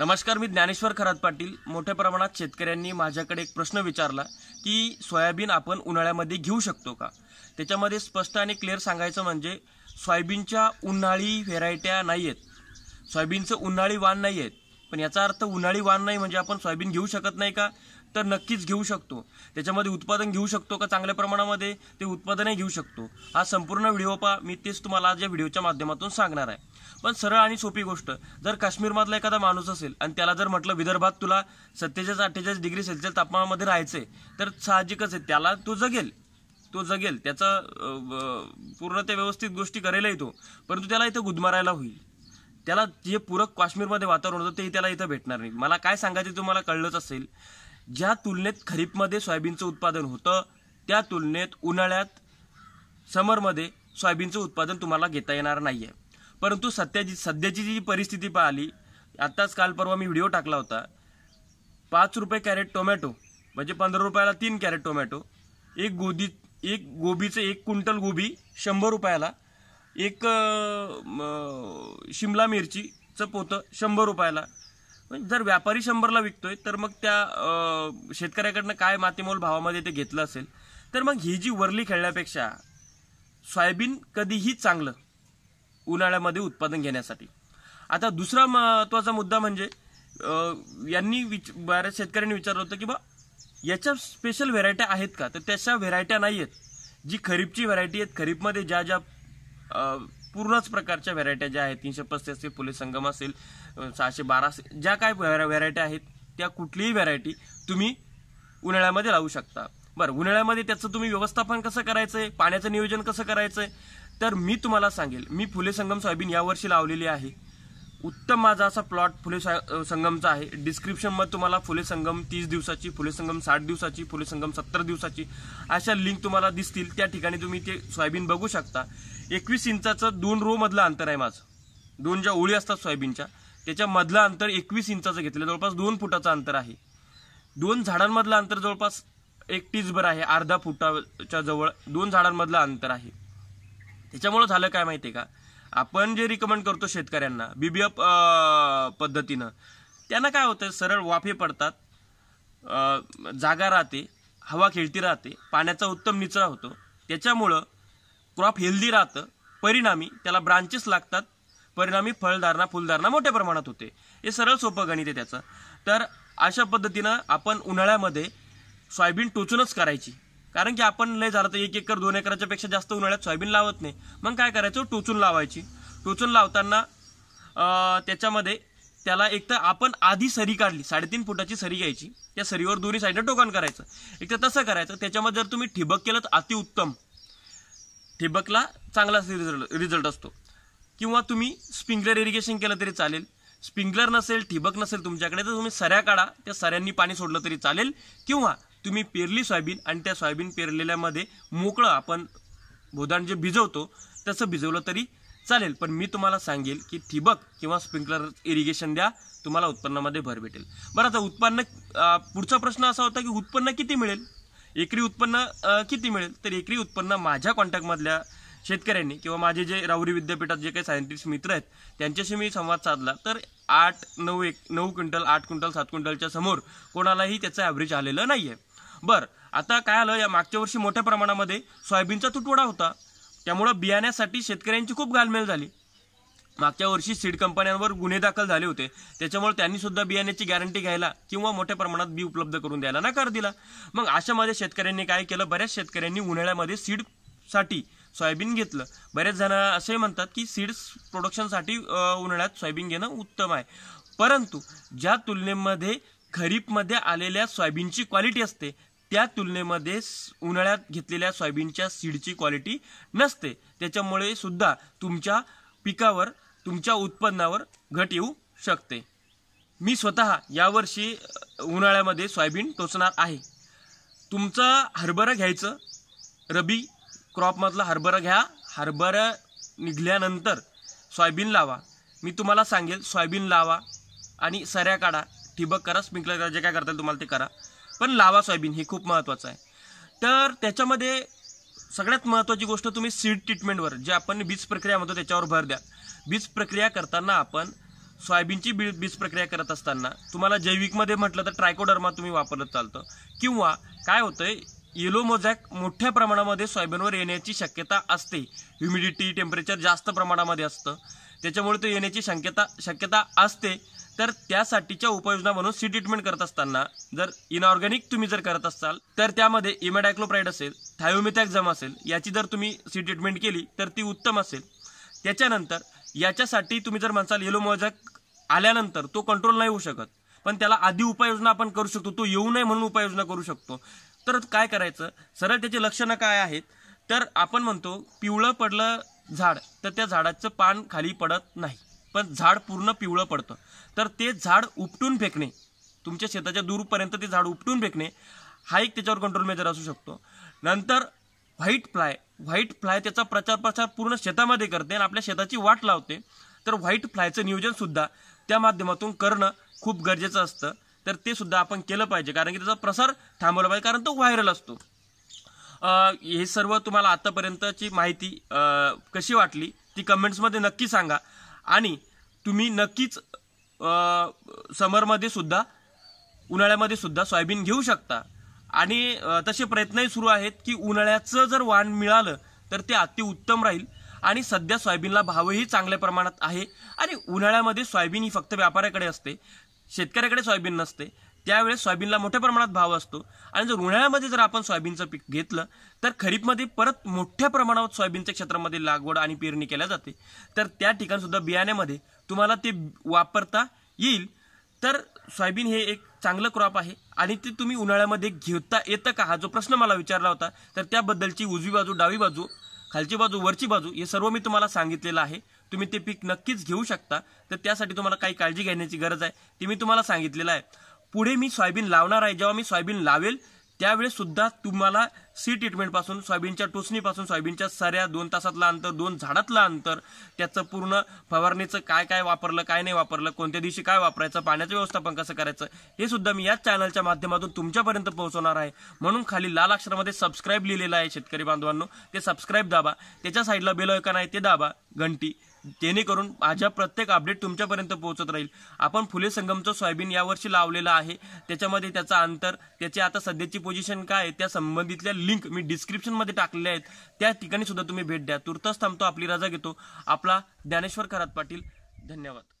नमस्कार मी ज्ञानेश्वर खरात पाटील मोठ्या प्रमाणात शेतकऱ्यांनी माझ्याकडे एक प्रश्न विचारला की सोयाबीन आपण उन्हाळ्यामध्ये घेऊ शकतो का त्याच्यामध्ये स्पष्ट आणि क्लिअर सांगायचं म्हणजे सोयाबीनच्या उन्हाळी व्हेरायट्या नाही आहेत सोयाबीनचं उन्हाळी वाण नाही आहेत पण याचा अर्थ उन्हाळी वाण नाही म्हणजे आपण सोयाबीन घेऊ शकत नाही का तर नक्कीच घेऊ शकतो त्याच्यामध्ये उत्पादन घेऊ शकतो का चांगल्या प्रमाणामध्ये ते उत्पादनही घेऊ शकतो हा संपूर्ण व्हिडिओ पहा मी तेच तुम्हाला आज या व्हिडिओच्या माध्यमातून सांगणार आहे पण सरळ आणि सोपी गोष्ट जर काश्मीरमधला एखादा माणूस असेल आणि त्याला जर म्हटलं विदर्भात तुला सत्तेचाळीस अठ्ठेचाळीस डिग्री सेल्सिअस तापमानामध्ये राहायचंय तर साहजिकच आहे त्याला तो जगेल तो जगेल त्याचा पूर्ण त्या व्यवस्थित गोष्टी करेलही तो परंतु त्याला इथं गुदमारायला होईल त्याला जे पूरक काश्मीरमध्ये वातावरण होतं ते त्याला इथं भेटणार नाही मला काय सांगायचं तुम्हाला कळलंच असेल ज्या तुलनेत खरीपमध्ये सोयाबीनचं उत्पादन होतं त्या तुलनेत उन्हाळ्यात समरमध्ये सोयाबीनचं उत्पादन तुम्हाला घेता येणार नाही आहे परंतु सध्याची सध्याची जी परिस्थिती पाहिली आत्ताच काल परवा मी व्हिडिओ टाकला होता पाच रुपये कॅरेट टोमॅटो म्हणजे पंधरा रुपयाला तीन कॅरेट टोमॅटो एक गोदी एक गोबीचं एक क्विंटल गोबी शंभर रुपयाला एक शिमला मिरचीचं पोतं शंभर रुपयाला म्हणजे जर व्यापारी शंभरला विकतोय तर मग त्या शेतकऱ्याकडनं काय मातीमोल भावामध्ये ते घेतलं असेल तर मग ही जी वरली खेळण्यापेक्षा सोयाबीन कधीही चांगलं उन्हाळ्यामध्ये उत्पादन घेण्यासाठी आता दुसरा महत्त्वाचा मुद्दा म्हणजे यांनी विच बऱ्याच शेतकऱ्यांनी विचारलं होतं की बा याच्या स्पेशल व्हेरायट्या आहेत का तर त्याच्या व्हेरायट्या नाही आहेत जी खरीपची व्हरायटी आहेत खरीपमध्ये ज्या ज्या पूर्णच प्रकारच्या व्हरायट्या ज्या आहेत तीनशे पस्तीस असतील पोलीस संगम असेल सहाशे बारा असेल ज्या काय व्हरायट्या आहेत त्या कुठलीही व्हरायटी तुम्ही उन्हाळ्यामध्ये लावू शकता बरं उन्हाळ्यामध्ये त्याचं तुम्ही व्यवस्थापन कसं करायचं आहे पाण्याचं नियोजन कसं करायचंय तर मी तुम्हाला सांगेल मी फुले संगम सोयाबीन यावर्षी लावलेली आहे उत्तम माझा असा प्लॉट फुले संगमचा आहे डिस्क्रिप्शनमध्ये तुम्हाला फुले संगम तीस दिवसाची फुले संगम साठ दिवसाची फुले संगम सत्तर दिवसाची अशा लिंक तुम्हाला दिसतील त्या ठिकाणी तुम्ही ते सोयाबीन बघू शकता एकवीस इंचाचं दोन रो मधलं अंतर आहे माझं दोन ज्या ओळी असतात सोयाबीनच्या त्याच्या मधलं अंतर एकवीस इंचाचं घेतलं जवळपास दोन फुटाचं अंतर आहे दोन झाडांमधलं अंतर जवळपास एक टीचभर आहे अर्धा फुटाच्या जवळ दोन झाडांमधलं अंतर आहे त्याच्यामुळं झालं काय माहिती आहे का आपण जे रिकमेंड करतो शेतकऱ्यांना बीबीएफ पद्धतीनं त्यांना काय होतं सरळ वाफे पडतात जागा राहते हवा खेळती राहते पाण्याचा उत्तम निचरा होतो त्याच्यामुळं क्रॉप हेल्दी राहतं परिणामी त्याला ब्रांचेस लागतात परिणामी फळधारणा फुलधारणा मोठ्या प्रमाणात होते हे सरळ सोपं गणित आहे त्याचं तर अशा पद्धतीनं आपण उन्हाळ्यामध्ये सोयाबीन टोचूनच करायची कारण की आपण लय झालं तर एक एकर दोन एकराच्यापेक्षा जास्त उन्हाळ्यात सोयाबीन लावत नाही मग काय करायचं टोचून लावायची टोचून लावताना त्याच्यामध्ये त्याला एक तर आपण आधी सरी काढली साडेतीन फुटाची सरी घ्यायची त्या सरीवर दोन्ही साईडनं टोकन करायचं एक तर तसं करायचं त्याच्यामध्ये जर तुम्ही ठिबक केलं तर अतिउत्तम ठिबकला चांगलाच रिझल्ट रिझल्ट असतो किंवा तुम्ही स्प्रिंकलर इरिगेशन केलं तरी चालेल स्प्रिंकलर नसेल ठिबक नसेल तुमच्याकडे तर तुम्ही सऱ्या काढा त्या सऱ्यांनी पाणी सोडलं तरी चालेल किंवा तुम्ही पेरली सोयाबीन आणि त्या सोयाबीन पेरलेल्यामध्ये मोकळं आपण भोदाण जे भिजवतो तसं भिजवलं तरी चालेल पण मी तुम्हाला सांगेल की ठिबक किंवा स्प्रिंकलर इरिगेशन द्या तुम्हाला उत्पन्नामध्ये भर भेटेल बरं आता उत्पन्न पुढचा प्रश्न असा होता की उत्पन्न किती मिळेल एकरी उत्पन्न किती मिळेल तर एकरी उत्पन्न माझ्या कॉन्टॅक्टमधल्या शेतकऱ्यांनी किंवा माझे जे राऊरी विद्यापीठात जे काही सायंटिस्ट मित्र आहेत त्यांच्याशी मी संवाद साधला तर आठ नऊ एक नऊ क्विंटल आठ क्विंटल सात क्विंटलच्या समोर कोणालाही त्याचं ॲव्हरेज आलेलं नाही आहे बरं आता काय आलं या मागच्या वर्षी मोठ्या प्रमाणामध्ये सोयाबीनचा तुटवडा होता त्यामुळं बियाण्यासाठी शेतकऱ्यांची खूप गालमेल झाली मागच्या वर्षी सीड कंपन्यांवर गुन्हे दाखल झाले होते त्याच्यामुळे त्यांनी सुद्धा बियाण्याची गॅरंटी घ्यायला किंवा मोठ्या प्रमाणात बी उपलब्ध करून द्यायला नकार दिला मग अशामध्ये शेतकऱ्यांनी काय केलं बऱ्याच शेतकऱ्यांनी उन्हाळ्यामध्ये सीडसाठी सोयाबीन घेतलं बऱ्याच जण असे म्हणतात की सीड्स प्रोडक्शनसाठी उन्हाळ्यात सोयाबीन घेणं उत्तम आहे परंतु ज्या तुलनेमध्ये खरीपमध्ये आलेल्या सोयाबीनची क्वालिटी असते त्या तुलनेमध्ये उन्हाळ्यात घेतलेल्या सोयाबीनच्या सीडची क्वालिटी नसते त्याच्यामुळे सुद्धा तुमच्या पिकावर तुमच्या उत्पन्नावर घट येऊ शकते मी स्वतः यावर्षी उन्हाळ्यामध्ये सोयाबीन टोचणार आहे तुमचं हरभरा घ्यायचं रबी क्रॉपमधला हरभरा घ्या हरभरा निघल्यानंतर सोयाबीन लावा मी तुम्हाला सांगेल सोयाबीन लावा आणि सऱ्या काढा ठिबक करा स्प्रिंकलर करा जे काय करता तुम्हाला ते करा पण लावा सोयाबीन हे खूप महत्त्वाचं आहे तर त्याच्यामध्ये सगळ्यात महत्त्वाची गोष्ट तुम्ही सीड ट्रीटमेंटवर जे आपण बीज प्रक्रिया म्हणतो त्याच्यावर भर द्या बीज प्रक्रिया करताना आपण सोयाबीनची बी बीज प्रक्रिया करत असताना तुम्हाला जैविकमध्ये म्हटलं तर ट्रायकोडर्मा तुम्ही वापरत चालतं किंवा काय होतंय येलो मोझॅक मोठ्या प्रमाणामध्ये सोयाबीनवर येण्याची शक्यता असते ह्युमिडिटी टेम्परेचर जास्त प्रमाणामध्ये असतं त्याच्यामुळे ते येण्याची शक्यता शक्यता असते तर त्यासाठीच्या उपाययोजना म्हणून सी ट्रीटमेंट करत असताना जर इनऑर्गॅनिक तुम्ही जर करत असाल तर त्यामध्ये इमेडायक्लोप्राईड असेल थायोमिथॅक्झम असेल याची जर तुम्ही सी ट्रीटमेंट केली तर ती उत्तम असेल त्याच्यानंतर याच्यासाठी तुम्ही जर म्हणसाल येलो मोजॅक आल्यानंतर तो कंट्रोल नाही होऊ शकत पण त्याला आधी उपाययोजना आपण करू शकतो तो येऊ नये म्हणून उपाययोजना करू शकतो तर काय करायचं सरळ त्याची लक्षणं काय आहेत तर आपण म्हणतो पिवळं पडलं झाड तर त्या झाडाचं पान खाली पडत नाही पण झाड पूर्ण पिवळं पडतं तर ते झाड उपटून फेकणे तुमच्या शेताच्या दूरपर्यंत ते झाड उपटून फेकणे हा एक त्याच्यावर कंट्रोल मेजर असू शकतो नंतर व्हाईट फ्लाय व्हाईट फ्लाय त्याचा प्रचार प्रसार पूर्ण शेतामध्ये करते आणि आपल्या शेताची वाट लावते तर व्हाईट फ्लायचं नियोजनसुद्धा त्या माध्यमातून करणं खूप गरजेचं असतं तर ते सुद्धा आपण केलं पाहिजे कारण की त्याचा प्रसार थांबवला पाहिजे कारण तो व्हायरल असतो हे सर्व तुम्हाला आतापर्यंतची माहिती कशी वाटली ती कमेंट्समध्ये नक्की सांगा आणि तुम्ही नक्कीच समरमध्ये सुद्धा उन्हाळ्यामध्ये सुद्धा सोयाबीन घेऊ शकता आणि तसे प्रयत्नही सुरू आहेत की उन्हाळ्याचं जर वाण मिळालं तर ते अतिउत्तम राहील आणि सध्या सोयाबीनला भावही चांगल्या प्रमाणात आहे आणि उन्हाळ्यामध्ये सोयाबीन ही फक्त व्यापाऱ्याकडे असते शेतकऱ्याकडे सोयाबीन नसते त्यावेळेस सोयाबीनला मोठ्या प्रमाणात भाव असतो आणि जर उन्हाळ्यामध्ये जर आपण सोयाबीनचं पीक घेतलं तर खरीपमध्ये परत मोठ्या प्रमाणावर सोयाबीनच्या क्षेत्रामध्ये लागवड आणि पेरणी केल्या जाते तर त्या ठिकाणसुद्धा बियाण्यामध्ये तुम्हाला ते वापरता येईल तर सोयाबीन हे एक चांगलं क्रॉप आहे आणि ते तुम्ही उन्हाळ्यामध्ये घेता येतं का हा जो प्रश्न मला विचारला होता तर त्याबद्दलची उजवी बाजू डावी बाजू खालची बाजू वरची बाजू हे सर्व मी तुम्हाला सांगितलेलं आहे तुम्ही ते पीक नक्कीच घेऊ शकता तर त्यासाठी तुम्हाला काही काळजी घेण्याची गरज आहे ते मी तुम्हाला सांगितलेलं आहे पुढे मी सोयाबीन लावणार आहे जेव्हा मी सोयाबीन लावेल त्यावेळेस सुद्धा तुम्हाला सी ट्रीटमेंट पासून सोयाबीनच्या टोचणीपासून सोयाबीनच्या सऱ्या दोन तासातला अंतर दोन झाडातलं अंतर त्याचं पूर्ण फवारणीचं काय काय वापरलं काय नाही वापरलं कोणत्या दिवशी काय वापरायचं पाण्याचं व्यवस्थापन कसं करायचं हे सुद्धा मी याच चॅनलच्या माध्यमातून तुमच्यापर्यंत पोहोचवणार आहे म्हणून खाली लाल अक्षरामध्ये सबस्क्राईब लिहिलेलं आहे शेतकरी बांधवांनो ते सबस्क्राईब दाबा त्याच्या साईडला बेल ऐकन आहे ते दाबा घंटी जेणेकरून माझ्या प्रत्येक अपडेट तुमच्यापर्यंत पोहोचत राहील आपण फुले संगमचं सोयाबीन यावर्षी लावलेलं आहे त्याच्यामध्ये त्याचा अंतर त्याची आता सध्याची पोझिशन काय आहे त्या संबंधितल्या लिंक मी डिस्क्रिप्शनमध्ये टाकलेल्या आहेत त्या ठिकाणी सुद्धा तुम्ही भेट द्या तुर्तास थांबतो आपली रजा घेतो आपला ज्ञानेश्वर खरात पाटील धन्यवाद